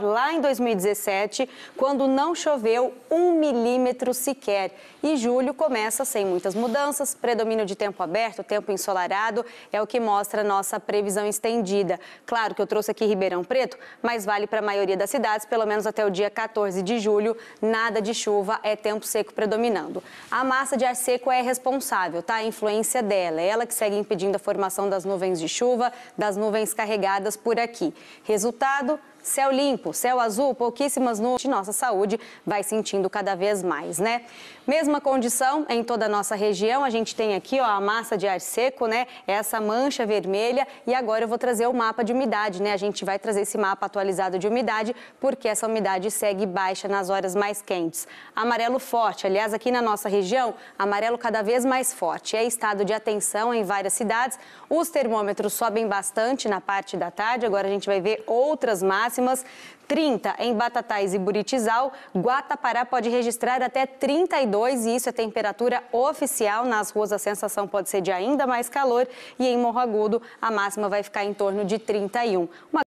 lá em 2017, quando não choveu um milímetro sequer. E julho começa sem muitas mudanças, predomínio de tempo aberto, tempo ensolarado, é o que mostra a nossa previsão estendida. Claro que eu trouxe aqui Ribeirão Preto, mas vale para a maioria das cidades, pelo menos até o dia 14 de julho, nada de chuva, é tempo seco predominando. A massa de ar seco é responsável, tá? A influência dela, é ela que segue impedindo a formação das nuvens de chuva, das nuvens carregadas por aqui. Resultado, céu limpo, céu azul, pouquíssimas nuvens. Nossa saúde vai sentindo cada vez mais, né? Mesma condição em toda a nossa região. A gente tem aqui ó, a massa de ar seco, né? Essa mancha vermelha. E agora eu vou trazer o mapa de umidade, né? A gente vai trazer esse mapa atualizado de umidade, porque essa umidade segue baixa nas horas mais quentes. Amarelo forte, aliás, aqui na nossa região, amarelo cada vez mais forte. É estado de atenção em várias cidades. Os termômetros sobem bastante na parte da tarde. Agora a gente vai ver outras massas máximas 30 em Batatais e Buritizal. Guatapará pode registrar até 32 e isso é temperatura oficial. Nas ruas a sensação pode ser de ainda mais calor e em Morro Agudo a máxima vai ficar em torno de 31. Uma